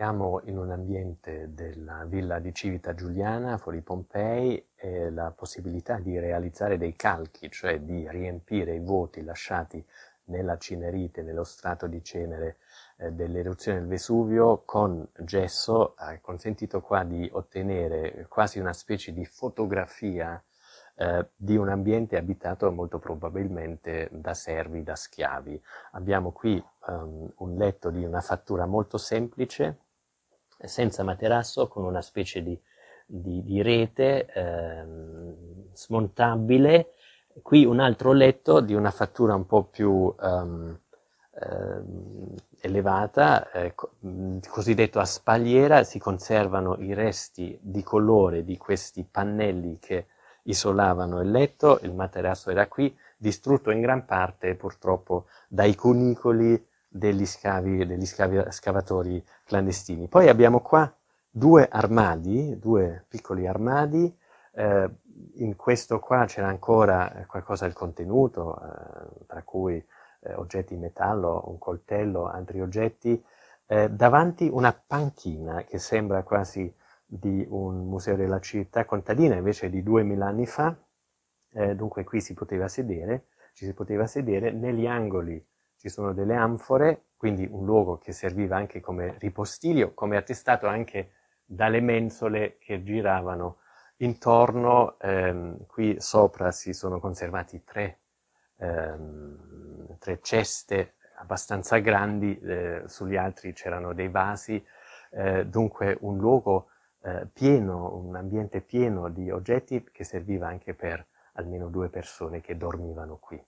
Siamo in un ambiente della villa di Civita Giuliana, fuori Pompei, e la possibilità di realizzare dei calchi, cioè di riempire i vuoti lasciati nella cinerite, nello strato di cenere eh, dell'eruzione del Vesuvio con gesso, ha consentito qua di ottenere quasi una specie di fotografia eh, di un ambiente abitato molto probabilmente da servi, da schiavi. Abbiamo qui ehm, un letto di una fattura molto semplice, senza materasso con una specie di, di, di rete ehm, smontabile. Qui un altro letto di una fattura un po' più ehm, ehm, elevata, eh, co- cosiddetto a spalliera, si conservano i resti di colore di questi pannelli che isolavano il letto, il materasso era qui, distrutto in gran parte purtroppo dai cunicoli degli, scavi, degli scavi, eh, scavatori clandestini. Poi abbiamo qua due armadi, due piccoli armadi, eh, in questo qua c'era ancora eh, qualcosa del contenuto, eh, tra cui eh, oggetti in metallo, un coltello, altri oggetti, eh, davanti una panchina che sembra quasi di un museo della città contadina invece di 2000 anni fa, dunque qui si poteva sedere, ci si poteva sedere negli angoli ci sono delle anfore, quindi un luogo che serviva anche come ripostiglio, come attestato anche dalle mensole che giravano intorno. Ehm, qui sopra si sono conservati tre, ehm, tre ceste abbastanza grandi, eh, sugli altri c'erano dei vasi, eh, dunque un luogo eh, pieno, un ambiente pieno di oggetti che serviva anche per almeno due persone che dormivano qui.